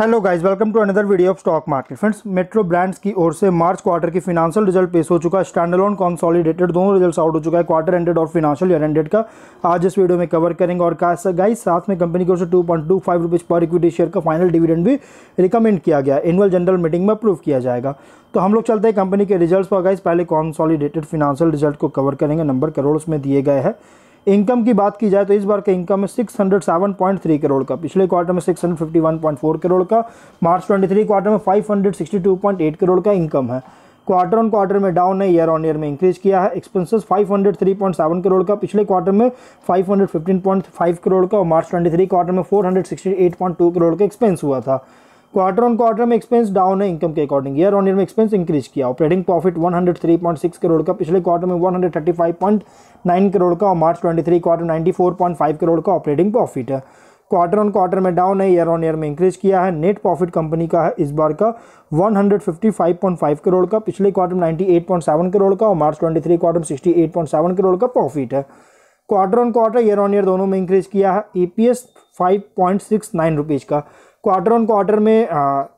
hello guys welcome to another video of stock market friends Metro Brands की ओर से March quarter की financial result पेश हो चुका है ऑन कॉन्सॉलिडेटेड दोनों रिजल्ट आउट हो चुका है क्वार्टर एंडेड और फिनांशियल ईयर एंडेड का आज इस वीडियो में कवर करेंगे और गाइस साथ में कंपनी की ओर से टू पॉइंट टू फाइव पर इक्विटी शेयर का फाइनल डिविडेंड भी रिकमेंड किया गया एनुअल जनरल मीटिंग में अप्रूव किया जाएगा तो हम लोग चलते हैं कंपनी के रिजल्ट पर गाइस पहले कॉन्सॉलीडेटेड फिनांशियल रिजल्ट को कवर करेंगे नंबर करोड़ उसमें दिए गए हैं इनकम की बात की जाए तो इस बार का इनकम है six hundred seven point three crore का पिछले क्वार्टर में six hundred fifty one point four crore का मार्च ट्वेंटी थ्री क्वार्टर में five hundred sixty two point eight crore का इनकम है क्वार्टर ऑन क्वार्टर में डाउन है ईयर ऑन ईयर में इंक्रीज किया है five hundred three point seven crore का पिछले क्वार्टर में five hundred fifteen point five crore का और मार्च ट्वेंटी थ्री क्वार्टर में four hundred sixty eight point two crore का एक्सपेंस हुआ था क्वार्टर ऑन क्वार्टर में एक्सपेंस डाउन है इनकम के अकॉर्डिंग ईयर ऑन ईयर में एक्सपेंस इंक्रीज किया ऑपरेटिंग प्रॉफिट 103.6 करोड़ का पिछले क्वार्टर में 135.9 करोड़ का और मार्च 23 क्वार्टर 94.5 करोड़ का ऑपरेटिंग प्रॉफिट है क्वार्टर ऑन क्वार्टर में डाउन है ईयर ऑन ईयर में इंक्रीज किया है नेट प्रॉफिट कंपनी का है इस बार का 155.5 करोड़ का पिछले क्वार्टर में 98.7 करोड़ का और मार्च 23 क्वार्टर में 68.7 करोड़ का प्रॉफिट है quarter on quarter year on year दोनों में इंक्रीज किया है E P S five point six nine rupees का क्वार्टर ऑन क्वार्टर में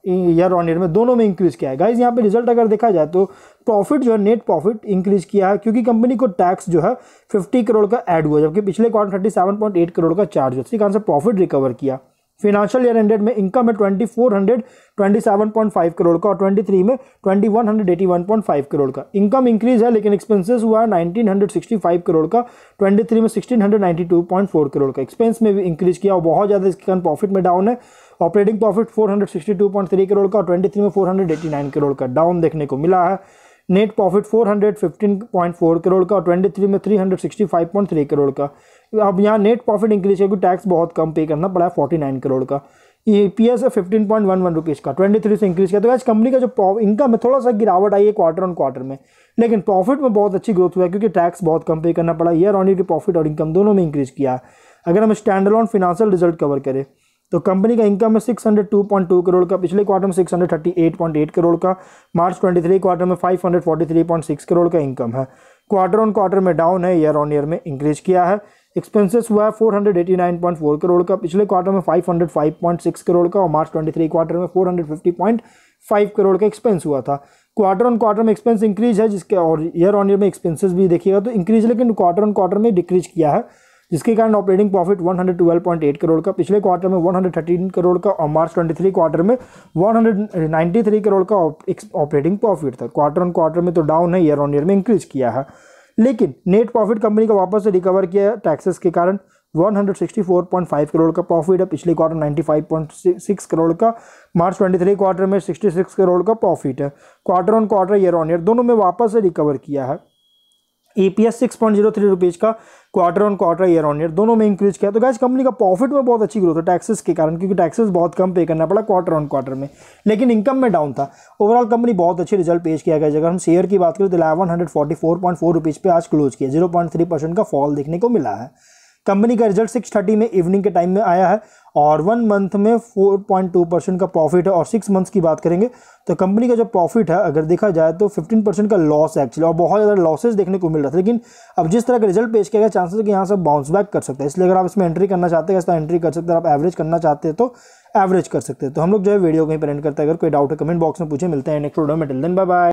ईयर ऑन ईयर में दोनों में इंक्रीज़ किया है गाइज यहाँ पे रिजल्ट अगर देखा जाए तो प्रॉफिट जो है नेट प्रॉफिट इंक्रीज किया है क्योंकि कंपनी को टैक्स जो है 50 करोड़ का ऐड हुआ जबकि पिछले quarter thirty seven point eight crore का चार्ज हुआ इसी कारण से प्रॉफिट रिकवर किया फिनेंशियल ईयर हंड्रेड में इनकम है twenty four hundred twenty seven point five crore का और ट्वेंटी थ्री में twenty one hundred eighty one point five crore का इनकम इंक्रीज है लेकिन एक्सपेंसेस हुआ है nineteen hundred sixty five crore का ट्वेंटी थ्री में sixteen hundred ninety two point four crore का एक्सपेंस में भी इंक्रीज किया और बहुत ज़्यादा इसके कारण प्रॉफिट में डाउन है ऑपरेटिंग प्रॉफिट 462.3 करोड़ का 23 में 489 करोड़ का डाउन देखने को मिला है नेट प्रॉफिट 415.4 करोड़ का और 23 में 365.3 करोड़ का अब यहाँ नेट प्रॉफिट इंक्रीज क्योंकि टैक्स बहुत कम पे करना पड़ा है 49 करोड़ का ई पी एस है fifteen point one one rupees का ट्वेंटी थ्री से इंक्रीज़ किया तो आज कंपनी का जो इनकम है थोड़ा सा गिरावट आई है क्वार्टर ऑन क्वार्टर में लेकिन प्रॉफिट में बहुत अच्छी ग्रोथ हुआ है क्योंकि टैक्स बहुत कम पे करना पड़ा ईयर ऑन ईयर की प्रॉफिट और इनकम दोनों में इंक्रीज़ किया है अगर हम stand on financial result cover करें तो कंपनी का इनकम है 602.2 करोड़ का पिछले क्वार्टर में 638.8 करोड़ का मार्च 23 क्वार्टर में 543.6 करोड़ का इनकम है क्वार्टर ऑन क्वार्टर में डाउन है ईयर ऑन ईयर में इंक्रीज किया है एक्सपेंसेस हुआ है 489.4 करोड़ का पिछले क्वार्टर में 505.6 करोड़ का और मार्च 23 क्वार्टर में 450.5 करोड़ का एक्सपेंस हुआ था क्वार्टर ऑन क्वार्टर में एक्सपेंस इंक्रीज है जिसके और ईयर ऑन ईयर में एक्सपेंसेस भी देखिएगा तो इंक्रीज लेकिन क्वार्टर ऑन क्वार्टर में डिक्रीज किया है जिसके कारण ऑपरेटिंग प्रॉफिट 112.8 करोड़ का पिछले क्वार्टर में 113 करोड़ का और मार्च 23 क्वार्टर में 193 करोड़ का ऑपरेटिंग प्रॉफिट था क्वार्टर ऑन क्वार्टर में तो डाउन है ईयर ऑन ईयर में इंक्रीज किया है लेकिन नेट प्रॉफिट कंपनी का वापस से रिकवर किया टैक्सेस के कारण 164.5 करोड़ का प्रॉफिट है पिछले क्वार्टर 95.6 करोड़ का मार्च 23 क्वार्टर में 66 करोड़ का प्रॉफिट है quarter on quarter year on year दोनों में वापस से रिकवर किया है E P S six point zero three rupees का quarter on quarter year on year दोनों में इंक्रीज किया तो गैस कंपनी का प्रॉफिट में बहुत अच्छी ग्रोथ है टैक्सेस के कारण क्योंकि टैक्सेस बहुत कम पे करना पड़ा क्वार्टर ऑन क्वार्टर में लेकिन इनकम में डाउन था ओवरऑल कंपनी बहुत अच्छे रिजल्ट पेश किया गया अगर हम शेयर की बात करें तो eleven hundred forty four point four rupees पे आज क्लोज किया जीरो पॉइंट थ्री परसेंट का फॉल देखने को मिला है कंपनी का रिजल्ट सिक्स थर्टी में इवनिंग के टाइम में आया है और वन मंथ में फोर पॉइंट टू परसेंट का प्रॉफिट है और सिक्स मंथ्स की बात करेंगे तो कंपनी का जो प्रॉफिट है अगर देखा जाए तो फिफ्टीन परसेंट का लॉस है एक्चुअली और बहुत ज़्यादा लॉसेज देखने को मिल रहा था लेकिन अब जिस तरह का रिजल्ट पेश किया गया चांसेस कि यहाँ से बाउंस बैक कर सकते हैं इसलिए अगर आप इसमें एंट्री करना चाहते हैं इस तरह एंट्री कर सकते हैं आप एवरेज करना चाहते हैं तो एवरेज कर सकते हैं तो हम लोग जो है वीडियो कहीं पर एंड करते हैं अगर कोई डाउट है कमेंट बॉक्स में पूछे मिलते हैं नेक्स्ट वीडियो में टिल दिन बाय बाय